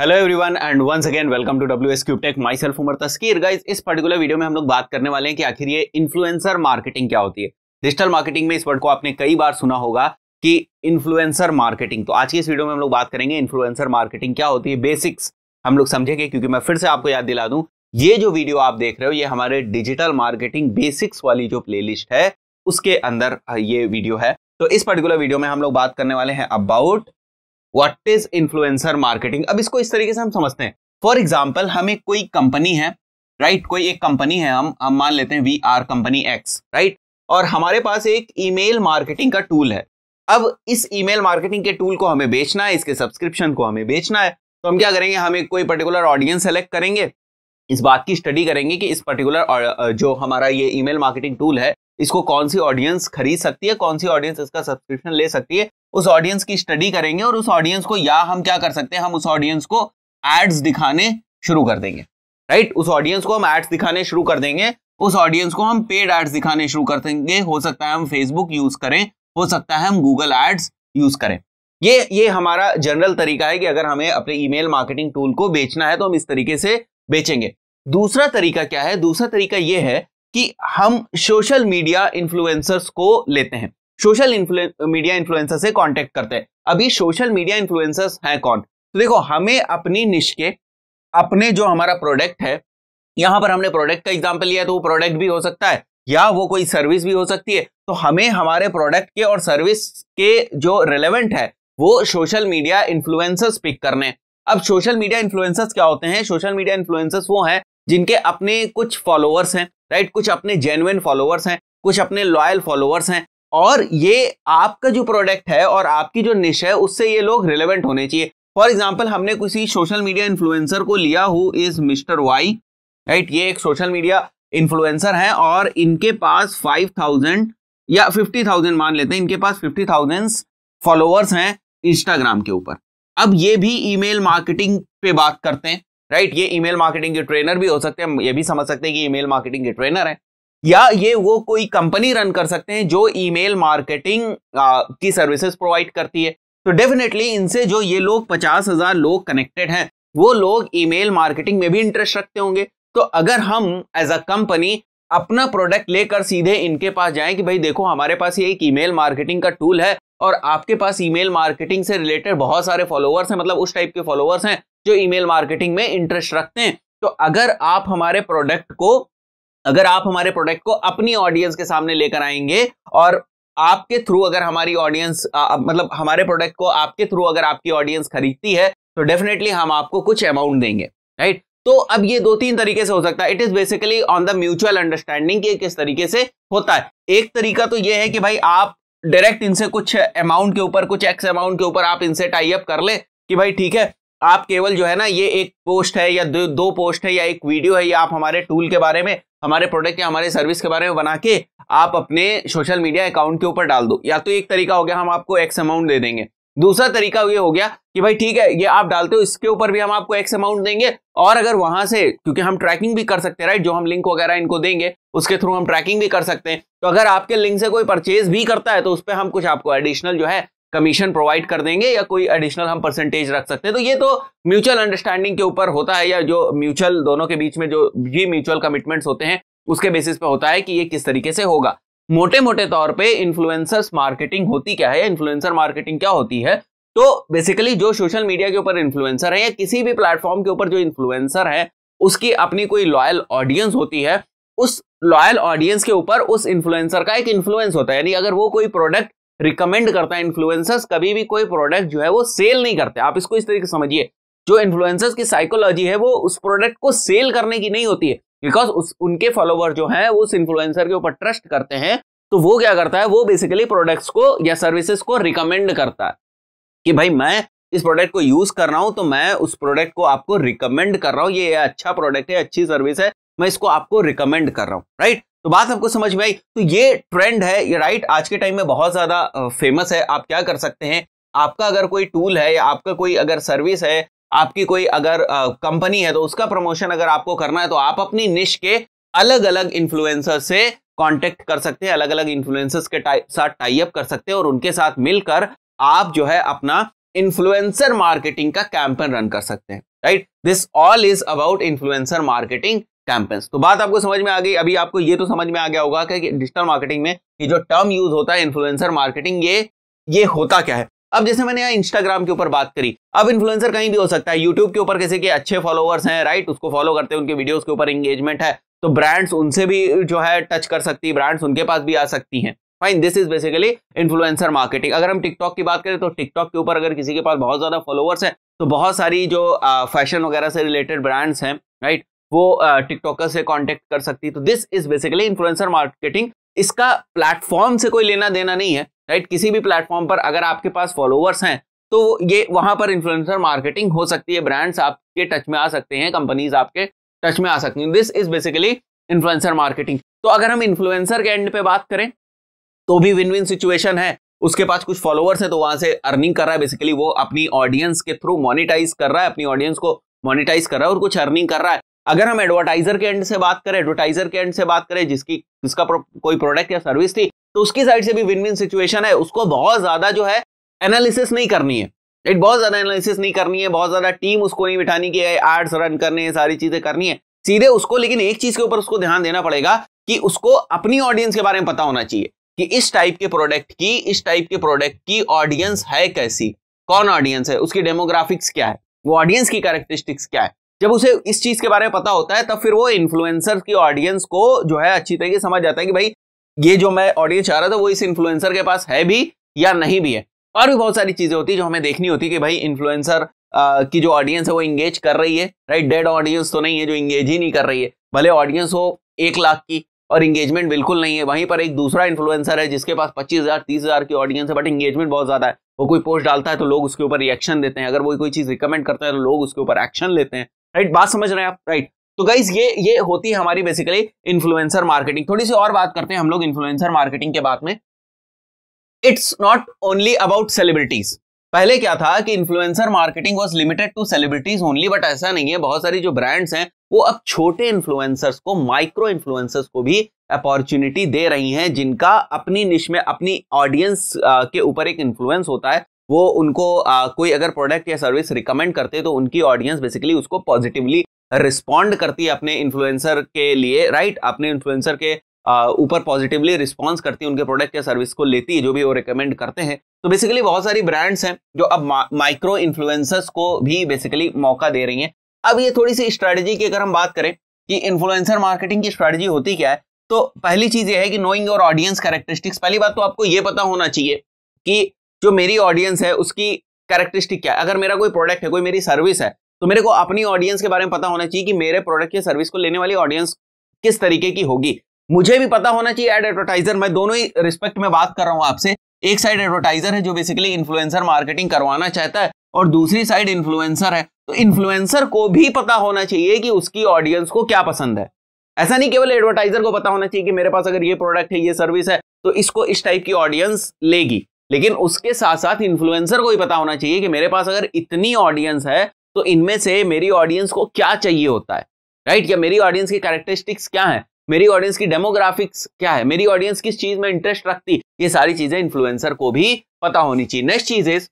Hello everyone and once again welcome to W S Cube Tech myself Umar Taskeer guys इस particular video में हम लोग बात करने वाले हैं कि आखिर ये इन्फ्लुएंसर मार्केटिंग क्या होती है डिजिटल मार्केटिंग में इस वर्ड को आपने कई बार सुना होगा कि इन्फ्लुएंसर मार्केटिंग तो आज की इस वीडियो में हम लोग बात करेंगे इन्फ्लुएंसर मार्केटिंग क्या होती है बेसिक्स हम लोग समझेंगे क्योंकि मैं फिर से आपको याद दिला दूँ ये जो वीडियो आप देख रहे हो ये हमारे डिजिटल मार्केटिंग बेसिक्स वाली जो प्ले है उसके अंदर ये वीडियो है तो इस पर्टिकुलर वीडियो में हम लोग बात करने वाले हैं about what is influencer marketing अब इसको इस तरीके से हम समझते हैं फॉर एग्जाम्पल हमें कोई कंपनी है राइट right? कोई एक कंपनी है हम हम मान लेते हैं we are company X right और हमारे पास एक ईमेल मार्केटिंग का टूल है अब इस ईमेल मार्केटिंग के टूल को हमें बेचना है इसके सब्सक्रिप्शन को हमें बेचना है तो हम क्या करेंगे हम एक कोई पर्टिकुलर ऑडियंस सेलेक्ट करेंगे इस बात की स्टडी करेंगे कि इस पर्टिकुलर जो हमारा ये ईमेल मार्केटिंग टूल है इसको कौन सी ऑडियंस खरीद सकती है कौन सी ऑडियंस इसका सब्सक्रिप्शन ले सकती है उस ऑडियंस की स्टडी करेंगे और उस ऑडियंस को या हम क्या कर सकते हैं हम उस ऑडियंस को एड्स दिखाने शुरू कर देंगे राइट उस ऑडियंस को हम एड्स दिखाने शुरू कर देंगे उस ऑडियंस को हम पेड एड्स दिखाने शुरू कर देंगे हो सकता है हम फेसबुक यूज करें हो सकता है हम गूगल एड्स यूज करें ये ये हमारा जनरल तरीका है कि अगर हमें अपने ईमेल मार्केटिंग टूल को बेचना है तो हम इस तरीके से बेचेंगे दूसरा तरीका क्या है दूसरा तरीका यह है कि हम सोशल मीडिया इन्फ्लुएंसर्स को लेते हैं सोशल मीडिया इन्फ्लुएंसर से कांटेक्ट करते हैं अभी सोशल मीडिया इन्फ्लुएंसर्स हैं कौन तो देखो हमें अपनी निश के अपने जो हमारा प्रोडक्ट है यहां पर हमने प्रोडक्ट का एग्जाम्पल लिया तो वो प्रोडक्ट भी हो सकता है या वो कोई सर्विस भी हो सकती है तो हमें हमारे प्रोडक्ट के और सर्विस के जो रेलेवेंट है वो सोशल मीडिया इन्फ्लुएंसर्स पिक करने अब सोशल मीडिया इन्फ्लुएंसर्स क्या होते हैं सोशल मीडिया इन्फ्लुएंसर्स वो हैं जिनके अपने कुछ फॉलोअर्स हैं राइट कुछ अपने जेनुअन फॉलोअर्स हैं कुछ अपने लॉयल फॉलोअर्स हैं और ये आपका जो प्रोडक्ट है और आपकी जो निश है उससे ये लोग रिलेवेंट होने चाहिए फॉर एग्जाम्पल हमने किसी सोशल मीडिया इन्फ्लुएंसर को लिया who is mister Y right ये एक सोशल मीडिया इन्फ्लुएंसर हैं और इनके पास फाइव थाउजेंड या फिफ्टी थाउजेंड मान लेते हैं इनके पास फिफ्टी थाउजेंड फॉलोअर्स हैं इंस्टाग्राम के ऊपर अब ये भी ईमेल मार्केटिंग पे बात करते हैं राइट ये ईमेल मार्केटिंग के ट्रेनर भी हो सकते हैं ये भी समझ सकते हैं कि ईमेल मार्केटिंग के ट्रेनर है या ये वो कोई कंपनी रन कर सकते हैं जो ईमेल मार्केटिंग की सर्विसेज प्रोवाइड करती है तो डेफिनेटली इनसे जो ये लोग पचास हजार लोग कनेक्टेड हैं वो लोग ईमेल मार्केटिंग में भी इंटरेस्ट रखते होंगे तो अगर हम एज अ कंपनी अपना प्रोडक्ट लेकर सीधे इनके पास जाएं कि भाई देखो हमारे पास ये एक ईमेल मार्केटिंग का टूल है और आपके पास ईमेल मार्केटिंग से रिलेटेड बहुत सारे फॉलोअर्स हैं मतलब उस टाइप के फॉलोअर्स हैं जो ईमेल मार्केटिंग में इंटरेस्ट रखते हैं तो अगर आप हमारे प्रोडक्ट को अगर आप हमारे प्रोडक्ट को अपनी ऑडियंस के सामने लेकर आएंगे और आपके थ्रू अगर हमारी ऑडियंस मतलब हमारे प्रोडक्ट को आपके थ्रू अगर आपकी ऑडियंस खरीदती है तो डेफिनेटली हम आपको कुछ अमाउंट देंगे राइट तो अब ये दो तीन तरीके से हो सकता है it is basically on the mutual understanding के किस तरीके से होता है एक तरीका तो ये है कि भाई आप डायरेक्ट इनसे कुछ अमाउंट के ऊपर कुछ एक्स अमाउंट के ऊपर आप इनसे टाई अप कर ले कि भाई ठीक है आप केवल जो है ना ये एक पोस्ट है या दो, दो पोस्ट है या एक वीडियो है या आप हमारे टूल के बारे में हमारे प्रोडक्ट या हमारे सर्विस के बारे में बना के आप अपने सोशल मीडिया अकाउंट के ऊपर डाल दो या तो एक तरीका हो गया हम आपको एक्स अमाउंट दे देंगे दूसरा तरीका ये हो गया कि भाई ठीक है ये आप डालते हो इसके ऊपर भी हम आपको एक्स अमाउंट देंगे और अगर वहां से क्योंकि हम ट्रैकिंग भी कर सकते हैं राइट जो हम लिंक वगैरह इनको देंगे उसके थ्रू हम ट्रैकिंग भी कर सकते हैं तो अगर आपके लिंक से कोई परचेज भी करता है तो उस पर हम कुछ आपको एडिशनल जो है कमीशन प्रोवाइड कर देंगे या कोई एडिशनल हम परसेंटेज रख सकते हैं तो ये तो म्यूचुअल अंडरस्टैंडिंग के ऊपर होता है या जो म्यूचुअल दोनों के बीच में जो ये म्यूचुअल कमिटमेंट्स होते हैं उसके बेसिस पे होता है कि ये किस तरीके से होगा मोटे मोटे तौर पे इन्फ्लुएंसर्स मार्केटिंग होती क्या है इन्फ्लुएंसर मार्केटिंग क्या होती है तो बेसिकली जो सोशल मीडिया के ऊपर इन्फ्लुएंसर है या किसी भी प्लेटफॉर्म के ऊपर जो इन्फ्लुएंसर है उसकी अपनी कोई लॉयल ऑडियंस होती है उस लॉयल ऑडियंस के ऊपर उस इन्फ्लुएंसर का एक इन्फ्लुएंस होता है यानी अगर वो कोई प्रोडक्ट रिकमेंड करता है इन्फ्लुएंसर्स कभी भी कोई प्रोडक्ट जो है वो सेल नहीं करते आप इसको इस तरीके समझिए जो इन्फ्लुएंसर्स की साइकोलॉजी है वो उस प्रोडक्ट को सेल करने की नहीं होती है बिकॉज उस उनके फॉलोवर जो है वो उस इन्फ्लुएंसर के ऊपर ट्रस्ट करते हैं तो वो क्या करता है वो बेसिकली प्रोडक्ट्स को या सर्विसेज को रिकमेंड करता है कि भाई मैं इस प्रोडक्ट को यूज कर रहा हूं तो मैं उस प्रोडक्ट को आपको रिकमेंड कर रहा हूं ये अच्छा प्रोडक्ट है अच्छी सर्विस है मैं इसको आपको रिकमेंड कर रहा हूं राइट तो बात आपको समझ में आई तो ये ट्रेंड है ये राइट आज के टाइम में बहुत ज़्यादा फेमस है आप क्या कर सकते हैं आपका अगर कोई टूल है या आपका कोई अगर सर्विस है आपकी कोई अगर कंपनी है तो उसका प्रमोशन अगर आपको करना है तो आप अपनी निश के अलग अलग इन्फ्लुएंसर से कांटेक्ट कर सकते हैं अलग अलग इन्फ्लुएंसर्स के साथ टाई अप कर सकते हैं और उनके साथ मिलकर आप जो है अपना इन्फ्लुएंसर मार्केटिंग का कैंपेन रन कर सकते हैं right this all is about influencer marketing campaigns तो बात आपको समझ में आ गई अभी आपको ये तो समझ में आ गया होगा कि डिजिटल मार्केटिंग में ये जो टर्म यूज होता है इन्फ्लुएंसर मार्केटिंग ये ये होता क्या है अब जैसे मैंने यहाँ इंस्टाग्राम के ऊपर बात करी अब इन्फ्लुएंसर कहीं भी हो सकता है यूट्यूब के ऊपर किसी के अच्छे फॉलोवर्स हैं राइट उसको फॉलो करते हैं उनके वीडियोज के ऊपर इंगेजमेंट है तो ब्रांड्स उनसे भी जो है टच कर सकती है ब्रांड्स उनके पास भी आ सकती हैं fine this is basically influencer marketing अगर हम टिकटॉक की बात करें तो टिकटॉक के ऊपर अगर किसी के पास बहुत ज्यादा फॉलोअर्स हैं तो बहुत सारी जो फैशन वगैरह से रिलेटेड ब्रांड्स हैं राइट वो टिकटॉकर से कांटेक्ट कर सकती है तो this is basically influencer marketing इसका प्लेटफॉर्म से कोई लेना देना नहीं है राइट किसी भी प्लेटफॉर्म पर अगर आपके पास फॉलोअर्स हैं तो ये वहां पर इन्फ्लुएंसर मार्केटिंग हो सकती है ब्रांड्स आपके टच में आ सकते हैं कंपनीज आपके टच में आ सकती हैं this is basically influencer marketing तो अगर हम इन्फ्लुएंसर के एंड पे बात करें तो भी विन विन सिचुएशन है उसके पास कुछ फॉलोअर्स हैं तो वहां से अर्निंग कर रहा है बेसिकली वो अपनी ऑडियंस के थ्रू मोनिटाइज कर रहा है अपनी ऑडियंस को मोनिटाइज कर रहा है और कुछ अर्निंग कर रहा है अगर हम एडवर्टाइजर के एंड से बात करें एडवर्टाइजर के एंड से बात करें जिसकी जिसका प्रो, कोई प्रोडक्ट या सर्विस थी तो उसकी साइड से भी विन विन सिचुएशन है उसको बहुत ज्यादा जो है एनालिसिस नहीं करनी है राइट बहुत ज्यादा एनालिसिस नहीं करनी है बहुत ज्यादा टीम उसको नहीं बिठानी की एड्स रन करने है सारी चीजें करनी है सीधे उसको लेकिन एक चीज के ऊपर उसको ध्यान देना पड़ेगा कि उसको अपनी ऑडियंस के बारे में पता होना चाहिए कि इस टाइप के प्रोडक्ट की इस टाइप के प्रोडक्ट की ऑडियंस है कैसी कौन ऑडियंस है उसकी डेमोग्राफिक्स क्या है वो ऑडियंस की कैरेक्टरिस्टिक्स क्या है जब उसे इस चीज के बारे में पता होता है तब फिर वो इन्फ्लुएंसर की ऑडियंस को जो है अच्छी तरीके से समझ जाता है कि भाई ये जो मैं ऑडियंस चाह रहा था वो इस इन्फ्लुएंसर के पास है भी या नहीं भी है और भी बहुत सारी चीजें होती है जो हमें देखनी होती है कि भाई इन्फ्लुएंसर की जो ऑडियंस है वो इंगेज कर रही है राइट डेड ऑडियंस तो नहीं है जो इंगेज ही नहीं कर रही है भले ऑडियंस हो एक लाख की और इंगेजमेंट बिल्कुल नहीं है वहीं पर एक दूसरा इन्फ्लुएंसर है जिसके पास पच्चीस हजार तीस हजार की ऑडियंस है बट इंगेजमेंट बहुत ज्यादा है वो कोई पोस्ट डालता है तो लोग उसके ऊपर रिएक्शन देते हैं अगर वो कोई चीज रिकमेंड करता है तो लोग उसके ऊपर एक्शन लेते हैं राइट बात समझ रहे हैं आप राइट तो गाइज ये ये होती है हमारी बेसिकली इन्फ्लुएंसर मार्केटिंग थोड़ी सी और बात करते हैं हम लोग इन्फ्लुएंसर मार्केटिंग के बाद में it's not only about celebrities पहले क्या था कि influencer marketing was limited to celebrities only but ऐसा नहीं है बहुत सारी जो ब्रांड्स हैं वो अब छोटे इन्फ्लुएंसर्स को माइक्रो इन्फ्लुएंसर्स को भी अपॉर्चुनिटी दे रही हैं जिनका अपनी निश में अपनी ऑडियंस के ऊपर एक इन्फ्लुएंस होता है वो उनको आ, कोई अगर प्रोडक्ट या सर्विस रिकमेंड करते तो उनकी ऑडियंस बेसिकली उसको पॉजिटिवली रिस्पॉन्ड करती है अपने इन्फ्लुएंसर के लिए राइट अपने इन्फ्लुएंसर के ऊपर पॉजिटिवली रिस्पॉन्स करती है उनके प्रोडक्ट या सर्विस को लेती है जो भी वो रिकमेंड करते हैं तो बेसिकली बहुत सारी ब्रांड्स हैं जो अब माइक्रो इन्फ्लुएंसर्स को भी बेसिकली मौका दे रही हैं अब ये थोड़ी सी स्ट्रैटेजी की अगर हम बात करें कि इन्फ्लुएंसर मार्केटिंग की स्ट्रैटेजी होती क्या है तो पहली चीज ये है कि नोइंग और ऑडियंस कैरेक्टरिस्टिक्स पहली बात तो आपको ये पता होना चाहिए कि जो मेरी ऑडियंस है उसकी कैरेक्टरिस्टिक क्या है अगर मेरा कोई प्रोडक्ट है कोई मेरी सर्विस है तो मेरे को अपनी ऑडियंस के बारे में पता होना चाहिए कि मेरे प्रोडक्ट या सर्विस को लेने वाली ऑडियंस किस तरीके की होगी मुझे भी पता होना चाहिए एड एडवर्टाइजर मैं दोनों ही रिस्पेक्ट में बात कर रहा हूँ आपसे एक साइड एडवर्टाइजर है जो बेसिकली इन्फ्लुएंसर मार्केटिंग करवाना चाहता है और दूसरी साइड इन्फ्लुएंसर है तो इन्फ्लुएंसर को भी पता होना चाहिए कि उसकी ऑडियंस को क्या पसंद है ऐसा नहीं केवल एडवर्टाइजर को पता होना चाहिए कि मेरे पास अगर ये प्रोडक्ट है ये सर्विस है तो इसको इस टाइप की ऑडियंस लेगी लेकिन उसके साथ साथ इन्फ्लुएंसर को भी पता होना चाहिए कि मेरे पास अगर इतनी ऑडियंस है तो इनमें से मेरी ऑडियंस को क्या चाहिए होता है राइट या मेरी ऑडियंस की कैरेक्टरिस्टिक्स क्या है मेरी ऑडियंस की डेमोग्राफिक्स क्या है मेरी ऑडियंस किस चीज में इंटरेस्ट रखती ये सारी चीजें इन्फ्लुएंसर को भी पता होनी चाहिए नेक्स्ट चीज is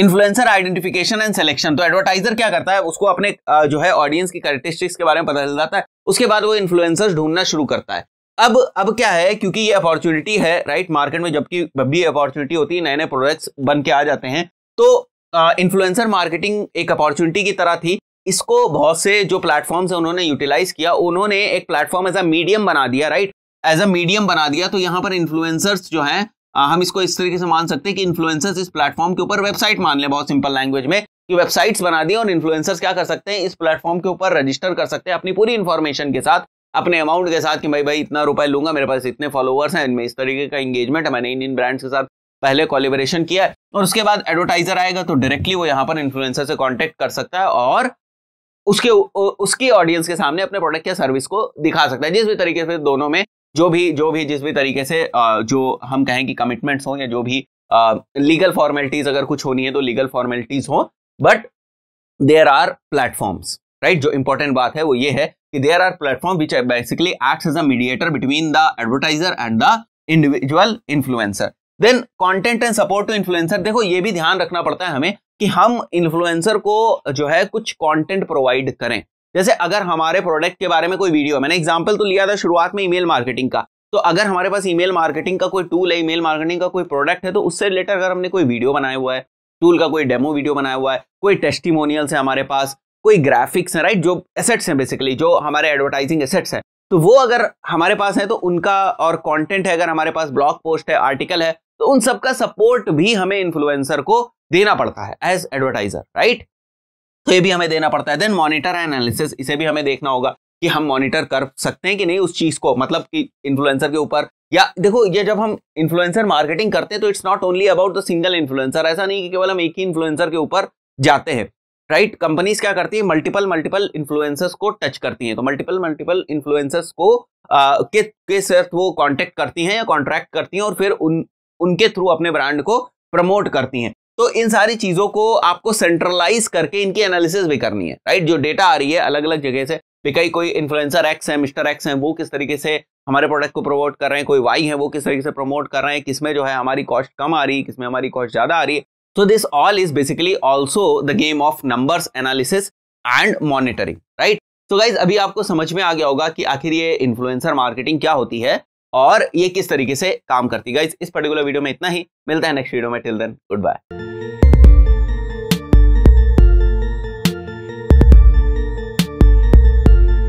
influencer identification and selection तो एडवर्टाइजर क्या करता है उसको अपने जो है ऑडियंस की करेक्टरिस्टिक्स के बारे में पता चल जाता है उसके बाद वो इन्फ्लुएंसर्स ढूंढना शुरू करता है अब अब क्या है क्योंकि ये अपॉर्चुनिटी है राइट मार्केट में जबकि जब भी अपॉर्चुनिटी होती है नए नए प्रोडक्ट्स बन के आ जाते हैं तो इन्फ्लुएंसर मार्केटिंग एक अपॉर्चुनिटी की तरह थी इसको बहुत से जो प्लेटफॉर्म्स हैं उन्होंने यूटिलाइज किया उन्होंने एक प्लेटफॉर्म एज अ मीडियम बना दिया राइट एज अ मीडियम बना दिया तो यहाँ पर इन्फ्लुएंसर्स जो हैं हम इसको इस तरीके से मान सकते हैं कि इन्फ्लुएंसर्स इस प्लेटफॉर्म के ऊपर वेबसाइट मान लें बहुत सिंपल लैंग्वेज में कि वेबसाइट्स बना दी और इन्फ्लुएंसर्स क्या कर सकते हैं इस प्लेटफॉर्म के ऊपर रजिस्टर कर सकते हैं अपनी पूरी इन्फॉर्मेशन के साथ अपने अमाउंट के साथ कि भाई भाई इतना रुपए लूंगा मेरे पास इतने फॉलोअर्स हैं इनमें इस तरीके का एंगेजमेंट है मैंने इन इन ब्रांड्स के साथ पहले कॉलिबरेशन किया है और उसके बाद एडवर्टाइजर आएगा तो डायरेक्टली वो यहाँ पर इन्फ्लुएंसर से कॉन्टेक्ट कर सकता है और उसके उसकी ऑडियंस के सामने अपने प्रोडक्ट या सर्विस को दिखा सकता है जिस भी तरीके से दोनों में जो भी जो भी जिस भी तरीके से जो हम कहें कि कमिटमेंट्स हों या जो भी लीगल फॉर्मेलिटीज अगर कुछ होनी है तो लीगल फॉर्मेलिटीज हो but there are platforms right जो इंपॉर्टेंट बात है वो ये है कि there are platform which basically act as a mediator between the advertiser and the individual influencer then content and support to influencer देखो ये भी ध्यान रखना पड़ता है हमें कि हम इन्फ्लुएंसर को जो है कुछ कॉन्टेंट प्रोवाइड करें जैसे अगर हमारे प्रोडक्ट के बारे में कोई वीडियो मैंने एग्जाम्पल तो लिया था शुरुआत में ईमेल मार्केटिंग का तो अगर हमारे पास ईमेल मार्केटिंग का कोई टूल है ईमेल मार्केटिंग का कोई प्रोडक्ट है तो उससे रिलेटेड अगर हमने कोई वीडियो बनाया हुआ है टूल का कोई डेमो वीडियो बनाया हुआ है कोई टेस्टिमोनियल्स है हमारे पास कोई ग्राफिक्स है राइट जो एसेट्स हैं बेसिकली जो हमारे एडवर्टाइजिंग एसेट्स हैं तो वो अगर हमारे पास है तो उनका और कॉन्टेंट है अगर हमारे पास ब्लॉग पोस्ट है आर्टिकल है तो उन सबका सपोर्ट भी हमें इन्फ्लुएंसर को देना पड़ता है एज एडवर्टाइजर राइट तो ये भी हमें देना पड़ता है देन मॉनिटर एनालिसिस इसे भी हमें देखना होगा कि हम मॉनिटर कर सकते हैं कि नहीं उस चीज को मतलब कि इन्फ्लुएंसर के ऊपर या देखो ये जब हम इन्फ्लुएंसर मार्केटिंग करते हैं तो it's not only about the single influencer ऐसा नहीं कि केवल हम एक ही इन्फ्लुएंसर के ऊपर जाते हैं राइट right? कंपनीज क्या करती है मल्टीपल मल्टीपल इन्फ्लुएंसर्स को टच करती हैं तो मल्टीपल मल्टीपल इन्फ्लुएंसर्स को आ, के के वो कांटेक्ट करती हैं या कॉन्ट्रैक्ट करती हैं और फिर उन उनके थ्रू अपने ब्रांड को प्रमोट करती हैं तो इन सारी चीजों को आपको सेंट्रलाइज करके इनकी एनालिसिस भी करनी है राइट जो डेटा आ रही है अलग अलग जगह से भी कई कोई इन्फ्लुएंसर एक्स है मिस्टर एक्स है वो किस तरीके से हमारे प्रोडक्ट को प्रमोट कर रहे हैं कोई वाई है वो किस तरीके से प्रमोट कर रहे हैं किसमें जो है हमारी कॉस्ट कम आ रही है किसमें हमारी कॉस्ट ज्यादा आ रही है तो this all is basically also the game of numbers analysis and monitoring right तो गाइज अभी आपको समझ में आ गया होगा कि आखिर ये इन्फ्लुएंसर मार्केटिंग क्या होती है और ये किस तरीके से काम करती है इस पर्टिकुलर वीडियो में इतना ही मिलता है नेक्स्ट वीडियो में टिल देन गुड बाय